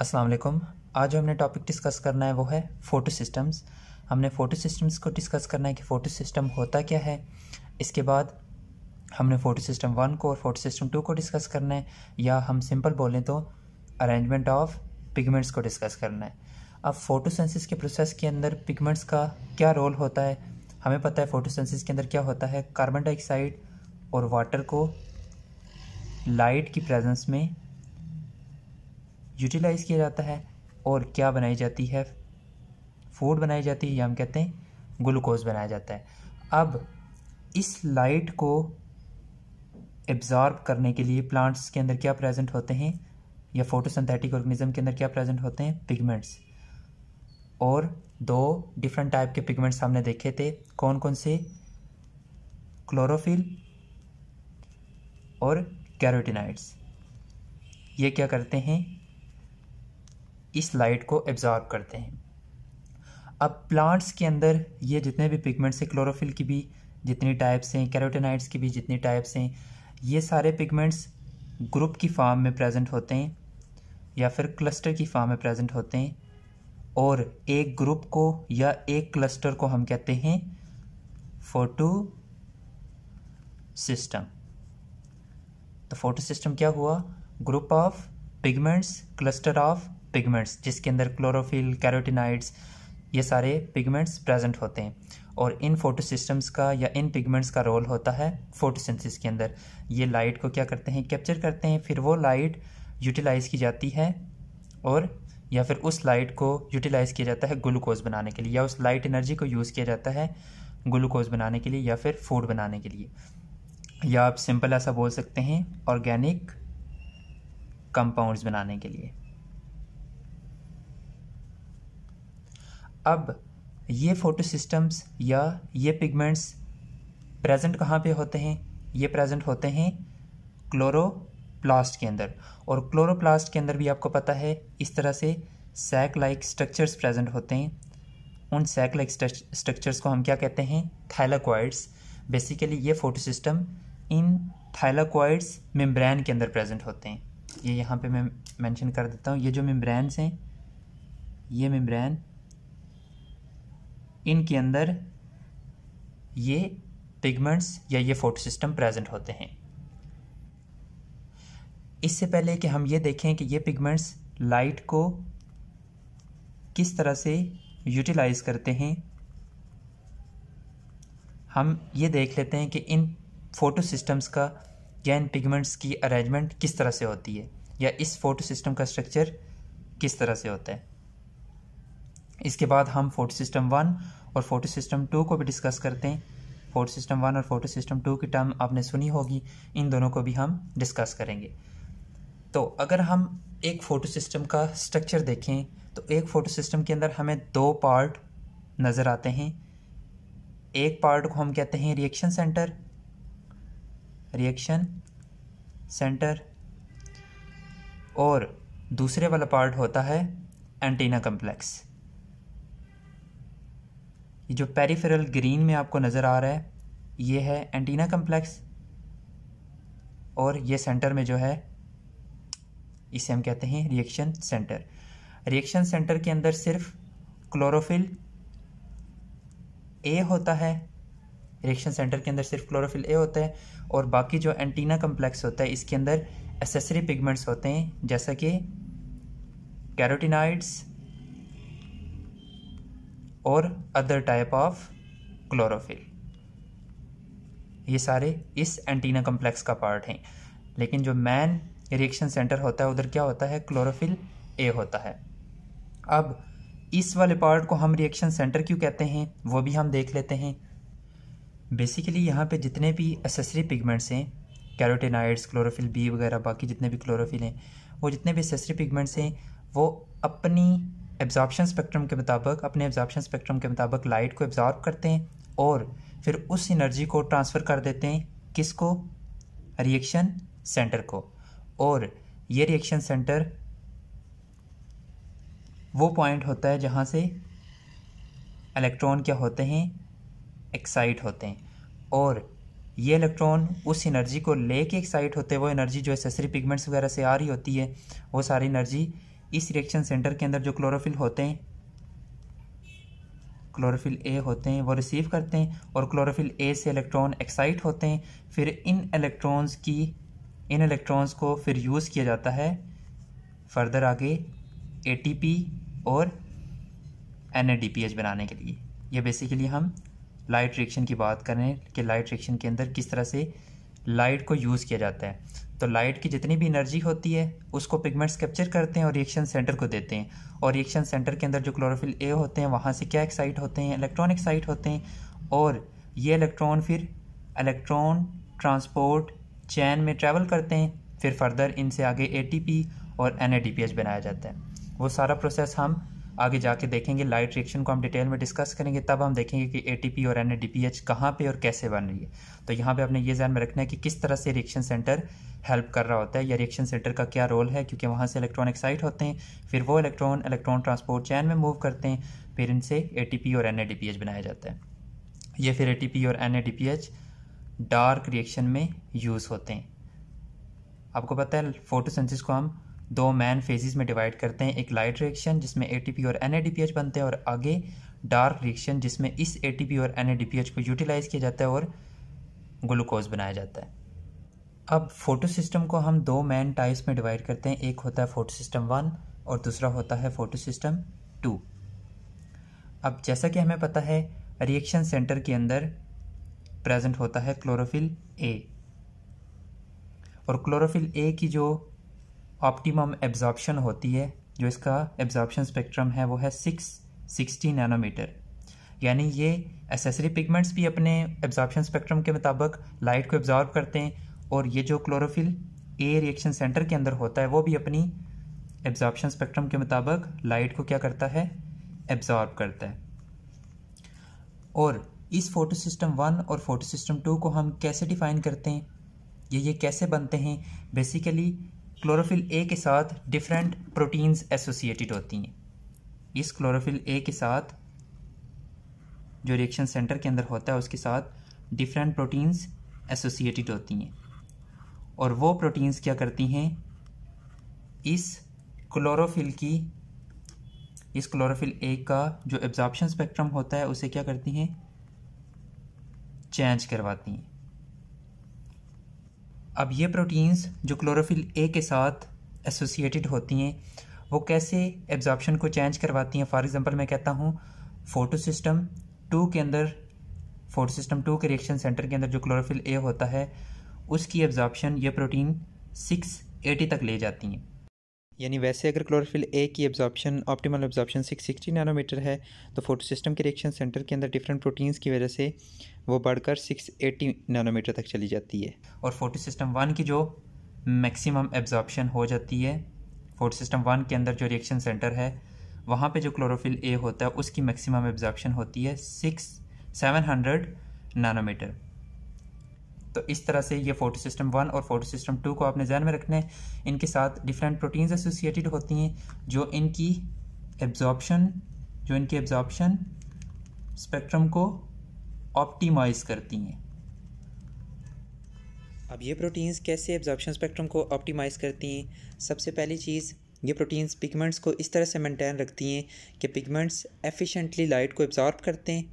अस्सलाम वालेकुम आज जो हमने टॉपिक डिस्कस करना है वो है फ़ोटो सिस्टम्स हमने फ़ोटो सिस्टम्स को डिस्कस करना है कि फ़ोटो सिस्टम होता क्या है इसके बाद हमने फ़ोटो सिस्टम वन को और फ़ोटो सिस्टम टू को डिस्कस करना है या हम सिंपल बोलें तो अरेंजमेंट ऑफ पिगमेंट्स को डिस्कस करना है अब फोटोसेंसिस के प्रोसेस के अंदर पिगमेंट्स का क्या रोल होता है हमें पता है फोटोसेंसिस के अंदर क्या होता है कार्बन डाइऑक्साइड और वाटर को लाइट की प्रेजेंस में यूटिलाइज़ किया जाता है और क्या बनाई जाती है फूड बनाई जाती है या हम कहते हैं ग्लूकोज बनाया जाता है अब इस लाइट को एब्ज़ॉर्ब करने के लिए प्लांट्स के अंदर क्या प्रेजेंट होते हैं या फोटोसिंथेटिक ऑर्गेनिज्म के अंदर क्या प्रेजेंट होते हैं पिगमेंट्स और दो डिफरेंट टाइप के पिगमेंट्स हमने देखे थे कौन कौन से क्लोरोफिल और कैरोटिनाइड्स ये क्या करते हैं इस लाइट को एब्ज़ॉर्ब करते हैं अब प्लांट्स के अंदर ये जितने भी पिगमेंट्स हैं क्लोरोफिल की भी जितनी टाइप्स हैं कैरोटेनाइड्स की भी जितनी टाइप्स हैं ये सारे पिगमेंट्स ग्रुप की फार्म में प्रेजेंट होते हैं या फिर क्लस्टर की फार्म में प्रेजेंट होते हैं और एक ग्रुप को या एक क्लस्टर को हम कहते हैं फोटो सिस्टम तो फोटो सिस्टम क्या हुआ group of pigments cluster of pigments जिसके अंदर क्लोरोफिल कैरोटिनाइड्स ये सारे पिगमेंट्स प्रेजेंट होते हैं और इन फोटोसिस्टम्स का या इन पिगमेंट्स का रोल होता है फोटोसिंथेसिस के अंदर ये लाइट को क्या करते हैं कैप्चर करते हैं फिर वो लाइट यूटिलाइज़ की जाती है और या फिर उस लाइट को यूटिलाइज़ किया जाता है ग्लूकोज बनाने के लिए या उस लाइट एनर्जी को यूज़ किया जाता है ग्लूकोज बनाने के लिए या फिर फूड बनाने के लिए या आप सिंपल ऐसा बोल सकते हैं ऑर्गेनिक कंपाउंड्स बनाने के लिए अब ये फोटो सिस्टम्स या ये पिगमेंट्स प्रेजेंट कहाँ पे होते हैं ये प्रेजेंट होते हैं क्लोरोप्लास्ट के अंदर और क्लोरोप्लास्ट के अंदर भी आपको पता है इस तरह से सैक लाइक स्ट्रक्चर्स प्रेजेंट होते हैं उन सैक लाइक स्ट्रक्चर्स को हम क्या कहते हैं थैलाकॉइड्स बेसिकली ये फोटो सिस्टम इन थाइलाकॉइड्स मेम्ब्रेन के अंदर प्रेजेंट होते हैं ये यहाँ पे मैं मेंशन कर देता हूँ ये जो मेम्ब्रेन्स हैं ये मेम्ब्रेन इनके अंदर ये पिगमेंट्स या ये फोटोसिस्टम प्रेजेंट होते हैं इससे पहले कि हम ये देखें कि ये पिगमेंट्स लाइट को किस तरह से यूटिलाइज करते हैं हम ये देख लेते हैं कि इन फोटो सिस्टम्स का या इन पिगमेंट्स की अरेंजमेंट किस तरह से होती है या इस फोटो सिस्टम का स्ट्रक्चर किस तरह से होता है इसके बाद हम फोटो सिस्टम वन और फोटो सिस्टम टू को भी डिस्कस करते हैं फोटो सिस्टम वन और फोटो सिस्टम टू की टर्म आपने सुनी होगी इन दोनों को भी हम डिस्कस करेंगे तो अगर हम एक फ़ोटो सिस्टम का स्ट्रक्चर देखें तो एक फ़ोटो सिस्टम के अंदर हमें दो पार्ट नज़र आते हैं एक पार्ट को हम कहते हैं रिएक्शन सेंटर रिएक्शन सेंटर और दूसरे वाला पार्ट होता है एंटीना कम्प्लेक्स ये जो पेरीफेरल ग्रीन में आपको नज़र आ रहा है ये है एंटीना कम्प्लेक्स और ये सेंटर में जो है इसे हम कहते हैं रिएक्शन सेंटर रिएक्शन सेंटर के अंदर सिर्फ क्लोरोफिल ए होता है रिएक्शन सेंटर के अंदर सिर्फ क्लोरोफिल ए होता है और बाकी जो एंटीना कम्प्लेक्स होता है इसके अंदर एसेसरी पिगमेंट्स होते हैं जैसा कि कैरोटीनाइड्स और अदर टाइप ऑफ क्लोरोफिल ये सारे इस एंटीना कम्प्लेक्स का पार्ट हैं लेकिन जो मैन रिएक्शन सेंटर होता है उधर क्या होता है क्लोरोफिल ए होता है अब इस वाले पार्ट को हम रिएक्शन सेंटर क्यों कहते हैं वो भी हम देख लेते हैं बेसिकली यहाँ पे जितने भी एसेसरी पिगमेंट्स हैं कैरोटेनाइड्स क्लोरोफिल बी वगैरह बाकी जितने भी क्लोरोफिल हैं वो जितने भी एसेसरी पिगमेंट्स हैं वो अपनी एब्जॉर्बशन स्पेक्ट्रम के मुताबिक अपने एब्जॉर्बशन स्पेक्ट्रम के मुताबिक लाइट को एब्जॉर्ब करते हैं और फिर उस एनर्जी को ट्रांसफ़र कर देते हैं किसको रिएक्शन सेंटर को और ये रिएक्शन सेंटर वो पॉइंट होता है जहाँ से इलेक्ट्रॉन क्या होते हैं एक्साइट होते हैं और ये इलेक्ट्रॉन उस एनर्जी को लेके एक्साइट होते हैं वो एनर्जी जो एसेसरी पिगमेंट्स वगैरह से आ रही होती है वो सारी एनर्जी इस रिएक्शन सेंटर के अंदर जो क्लोरोफिल होते हैं क्लोरोफिल ए होते हैं वो रिसीव करते हैं और क्लोरोफिल ए से इलेक्ट्रॉन एक्साइट होते हैं फिर इन इलेक्ट्रॉन्स की इन इलेक्ट्रॉन्स को फिर यूज़ किया जाता है फर्दर आगे पी और एच बनाने के लिए ये बेसिकली हम लाइट रिएक्शन की बात करें कि लाइट रिएक्शन के अंदर किस तरह से लाइट को यूज़ किया जाता है तो लाइट की जितनी भी एनर्जी होती है उसको पिगमेंट्स कैप्चर करते हैं और रिएक्शन सेंटर को देते हैं और रिएक्शन सेंटर के अंदर जो क्लोरोफिल ए होते हैं वहाँ से क्या एक्साइट होते हैं इलेक्ट्रॉन एक्साइट होते हैं और ये इलेक्ट्रॉन फिर इलेक्ट्रॉन ट्रांसपोर्ट चैन में ट्रैवल करते हैं फिर फर्दर इनसे आगे ए और एन बनाया जाता है वो सारा प्रोसेस हम आगे जाके देखेंगे लाइट रिएक्शन को हम डिटेल में डिस्कस करेंगे तब हम देखेंगे कि एटीपी और एन कहाँ पे और कैसे बन रही है तो यहाँ पे आपने ये ध्यान में रखना है कि किस तरह से रिएक्शन सेंटर हेल्प कर रहा होता है या रिएक्शन सेंटर का क्या रोल है क्योंकि वहाँ से इलेक्ट्रॉन एक्साइट होते हैं फिर वो इलेक्ट्रॉन इलेक्ट्रॉन ट्रांसपोर्ट चैन में मूव करते हैं फिर इनसे ए और एन बनाया जाता है ये फिर ए और एन डार्क रिएक्शन में यूज़ होते हैं आपको पता है फोटोसेंसिस को हम दो मैन फेजिस में डिवाइड करते हैं एक लाइट रिएक्शन जिसमें ए और एन बनते हैं और आगे डार्क रिएक्शन जिसमें इस ए और एन को यूटिलाइज़ किया जाता है और ग्लूकोज बनाया जाता है अब फोटो सिस्टम को हम दो मैन टाइप्स में डिवाइड करते हैं एक होता है फोटो सिस्टम वन और दूसरा होता है फोटो सिस्टम टू अब जैसा कि हमें पता है रिएक्शन सेंटर के अंदर प्रेजेंट होता है क्लोरोफिल ए और क्लोरोफिल ए की जो ऑप्टिमम एब्जॉर्प्शन होती है जो इसका एब्जॉर्प्शन स्पेक्ट्रम है वो है सिक्स सिक्सटी नैनोमीटर यानी ये एसेसरी पिगमेंट्स भी अपने एब्जॉर्प्शन स्पेक्ट्रम के मुताबिक लाइट को एब्जॉर्ब करते हैं और ये जो क्लोरोफिल ए रिएक्शन सेंटर के अंदर होता है वो भी अपनी एब्जॉर्प्शन स्पेक्ट्रम के मुताबिक लाइट को क्या करता है एब्जॉर्ब करता है और इस फोटो सिस्टम वन और फोटो सिस्टम टू को हम कैसे डिफाइन करते हैं ये ये कैसे बनते हैं बेसिकली क्लोरोफिल ए के साथ डिफरेंट प्रोटीन्स एसोसिएटेड होती हैं इस क्लोरोफिल ए के साथ जो रिएक्शन सेंटर के अंदर होता है उसके साथ डिफरेंट प्रोटीन्स एसोसिएटेड होती हैं और वो प्रोटीन्स क्या करती हैं इस क्लोरोफिल की इस क्लोरोफिल ए का जो एब्जॉर्प्शन स्पेक्ट्रम होता है उसे क्या करती हैं चेंज करवाती हैं अब ये प्रोटीन्स जो क्लोरोफिल ए के साथ एसोसिएटेड होती हैं वो कैसे एब्जॉर्बशन को चेंज करवाती हैं फॉर एग्ज़ाम्पल मैं कहता हूँ फोटो सिस्टम टू के अंदर फोटो सिस्टम टू के रिएक्शन सेंटर के अंदर जो क्लोरोफिल ए होता है उसकी एब्जॉर्प्शन ये प्रोटीन सिक्स एटी तक ले जाती हैं यानी वैसे अगर क्लोरोफिल ए की एब्जॉर्प्शन ऑप्टिमल एब्जॉर्प्शन 660 नैनोमीटर है तो फोटो सिस्टम के रिएक्शन सेंटर के अंदर डिफरेंट प्रोटीन्स की वजह से वो बढ़कर 680 नैनोमीटर तक चली जाती है और फोटो सिस्टम वन की जो मैक्सिमम एब्जॉर्प्शन हो जाती है फोटो सिस्टम वन के अंदर जो रिएक्शन सेंटर है वहाँ पर जो क्लोरोफिल ए होता है उसकी मैक्सिमम एब्जॉर्प्शन होती है सिक्स सेवन हंड्रेड नैनोमीटर तो इस तरह से ये फोटो सिस्टम वन और फोटो सिस्टम टू को आपने जहन में रखना है इनके साथ डिफरेंट प्रोटीन्स एसोसिएटेड होती हैं जो इनकी एब्जॉर्बशन जो इनकी एब्जॉर्बशन स्पेक्ट्रम को ऑप्टिमाइज करती हैं अब ये प्रोटीन्स कैसे एब्जॉर्बशन स्पेक्ट्रम को ऑप्टिमाइज़ करती हैं सबसे पहली चीज़ ये प्रोटीन्स पिगमेंट्स को इस तरह से मेंटेन रखती हैं कि पिगमेंट्स एफिशिएंटली लाइट को एब्जॉर्ब करते हैं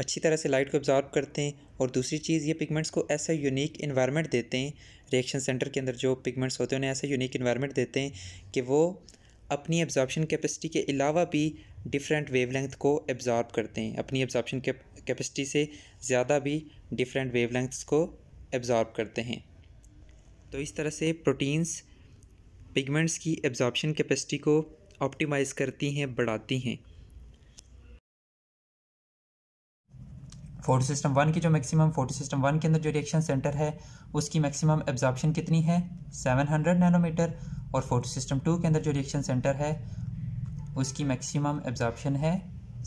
अच्छी तरह से लाइट को एब्जॉर्ब करते हैं और दूसरी चीज़ ये पिगमेंट्स को ऐसा यूनिक इन्वायरमेंट देते हैं रिएक्शन सेंटर के अंदर जो पिगमेंट्स होते हैं उन्हें ऐसा यूनिक इन्वायरमेंट देते हैं कि वो अपनी एब्जॉर्बशन कैपेसिटी के अलावा भी डिफरेंट वेवलेंथ को एब्जॉर्ब करते हैं अपनी एब्जॉर्बशन कैपेसिटी से ज़्यादा भी डिफरेंट वेवलेंथ्स को एब्जॉर्ब करते हैं तो इस तरह से प्रोटीन्स पिगमेंट्स की एब्जॉर्बशन कैपेसिटी को ऑप्टिमाइज़ करती हैं बढ़ाती हैं फोटो सिस्टम वन की जो मैक्सिमम फोटो सिस्टम वन के अंदर जो रिएक्शन सेंटर है उसकी मैक्सिमम एब्जॉर्प्शन कितनी है 700 नैनोमीटर और फोटो सिस्टम टू के अंदर जो रिएक्शन सेंटर है उसकी मैक्सिमम एब्जॉर्प्शन है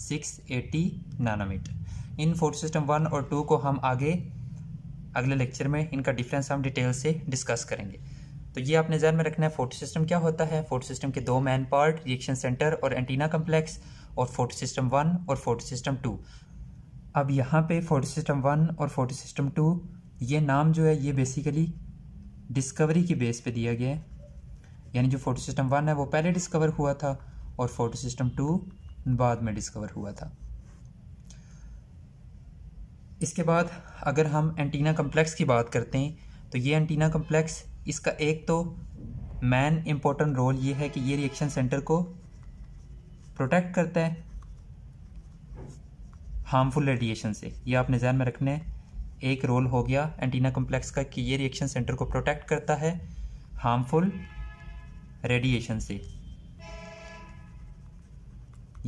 680 नैनोमीटर इन फोटो सिस्टम वन और टू को हम आगे अगले लेक्चर में इनका डिफरेंस हम डिटेल से डिस्कस करेंगे तो ये आपने जहन में रखना है फोटो सिस्टम क्या होता है फोटो सिस्टम के दो मैन पार्ट रिएक्शन सेंटर और एंटीना कम्प्लेक्स और फोटो सिस्टम वन और फोटो सिस्टम टू अब यहाँ पे फोटो सिस्टम वन और फोटो सिस्टम टू ये नाम जो है ये बेसिकली डिस्कवरी की बेस पे दिया गया है यानी जो फोटो सिस्टम वन है वो पहले डिस्कवर हुआ था और फोटो सिस्टम टू बाद में डिस्कवर हुआ था इसके बाद अगर हम एंटीना कम्प्लेक्स की बात करते हैं तो ये एंटीना कम्प्लेक्स इसका एक तो मैन इम्पोर्टेंट रोल ये है कि ये रिएक्शन सेंटर को प्रोटेक्ट करता है हार्मफुल रेडिएशन से ये आपने जहन में रखना है एक रोल हो गया एंटीना कॉम्प्लेक्स का कि ये रिएक्शन सेंटर को प्रोटेक्ट करता है हार्मफुल रेडिएशन से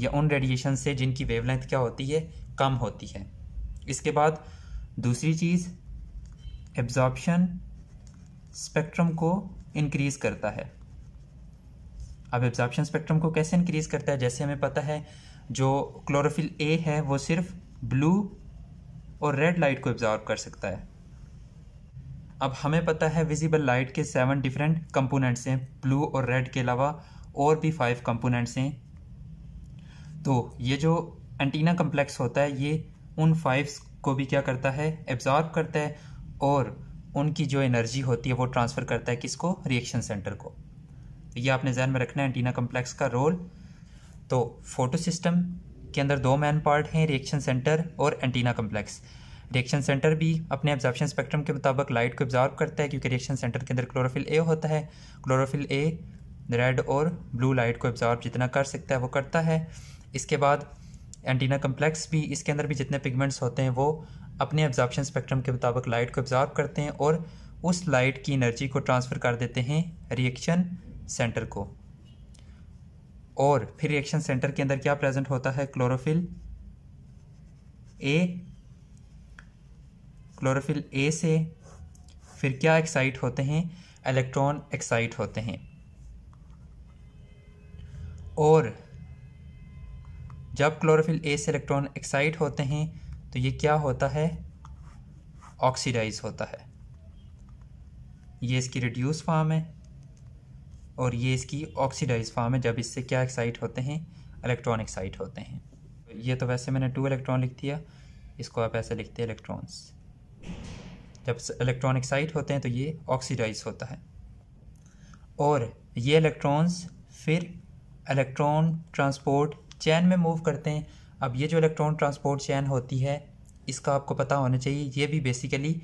या उन रेडिएशन से जिनकी वेवलेंथ क्या होती है कम होती है इसके बाद दूसरी चीज़ एब्जॉर्प्शन स्पेक्ट्रम को इंक्रीज करता है अब एब्जॉर्प्शन स्पेक्ट्रम को कैसे इंक्रीज करता है जैसे हमें पता है जो क्लोरोफिल ए है वो सिर्फ ब्लू और रेड लाइट को एब्जॉर्व कर सकता है अब हमें पता है विजिबल लाइट के सेवन डिफरेंट कंपोनेंट्स हैं ब्लू और रेड के अलावा और भी फाइव कंपोनेंट्स हैं तो ये जो एंटीना कम्प्लेक्स होता है ये उन फाइव्स को भी क्या करता है एब्जॉर्ब करता है और उनकी जो एनर्जी होती है वो ट्रांसफ़र करता है किसको रिएक्शन सेंटर को तो ये आपने जहन में रखना है एंटीना कम्प्लेक्स का रोल तो फोटो सिस्टम के अंदर दो मैन पार्ट हैं रिएक्शन सेंटर और एंटीना कम्प्लेक्स रिएक्शन सेंटर भी अपने एब्जॉर्प्शन स्पेक्ट्रम के मुताबिक लाइट को ऑब्जॉर्व करता है क्योंकि रिएक्शन सेंटर के अंदर क्लोरोफिल ए होता है क्लोरोफिल ए रेड और ब्लू लाइट को ऑब्ज़ॉर्व जितना कर सकता है वो करता है इसके बाद एंटीना कम्प्लेक्स भी इसके अंदर भी जितने पिगमेंट्स होते हैं वो अपने एब्जॉर्प्शन स्पेक्ट्रम के मुताबिक लाइट को ऑब्जॉर्व करते हैं और उस लाइट की एनर्जी को ट्रांसफ़र कर देते हैं रिएक्शन सेंटर को और फिर रिएक्शन सेंटर के अंदर क्या प्रेजेंट होता है क्लोरोफिल ए क्लोरोफिल ए से फिर क्या एक्साइट होते हैं इलेक्ट्रॉन एक्साइट होते हैं और जब क्लोरोफिल ए से इलेक्ट्रॉन एक्साइट होते हैं तो ये क्या होता है ऑक्सीडाइज होता है ये इसकी रिड्यूस फॉर्म है और ये इसकी ऑक्सीडाइज फार्म है जब इससे क्या एक्साइट होते हैं इलेक्ट्रॉन एक्साइट होते हैं ये तो वैसे मैंने टू इलेक्ट्रॉन लिख दिया इसको आप ऐसे लिखते हैं इलेक्ट्रॉन्स जब इलेक्ट्रॉन एक्साइट होते हैं तो ये ऑक्सीडाइज होता है और ये इलेक्ट्रॉन्स फिर इलेक्ट्रॉन ट्रांसपोर्ट चैन में मूव करते हैं अब ये जो इलेक्ट्रॉन ट्रांसपोर्ट चैन होती है इसका आपको पता होना चाहिए ये भी बेसिकली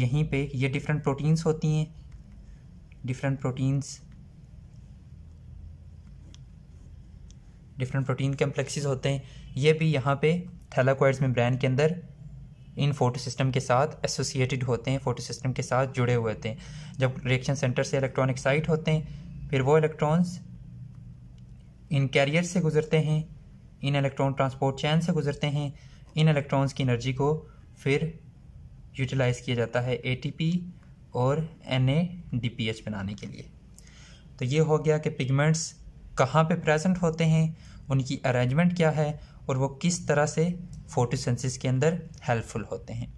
यहीं पे ये डिफरेंट प्रोटीन्स होती हैं different proteins different protein complexes होते हैं ये भी यहाँ पे थैलाकोइड्स मेम्ब्रेन के अंदर इन फोटो सिस्टम के साथ एसोसिएटेड होते हैं फोटो सिस्टम के साथ जुड़े हुए होते हैं जब रिएक्शन सेंटर से इलेक्ट्रॉन एक्साइट होते हैं फिर वो इलेक्ट्रॉन्स इन कैरियर से गुजरते हैं इन इलेक्ट्रॉन ट्रांसपोर्ट चैन से गुजरते हैं इन इलेक्ट्रॉन्स की एनर्जी को फिर यूटिलाइज किया जाता है पी और एच बनाने के लिए तो ये हो गया कि पिगमेंट्स कहाँ पे प्रेजेंट होते हैं उनकी अरेंजमेंट क्या है और वो किस तरह से फोटोसेंसिस के अंदर हेल्पफुल होते हैं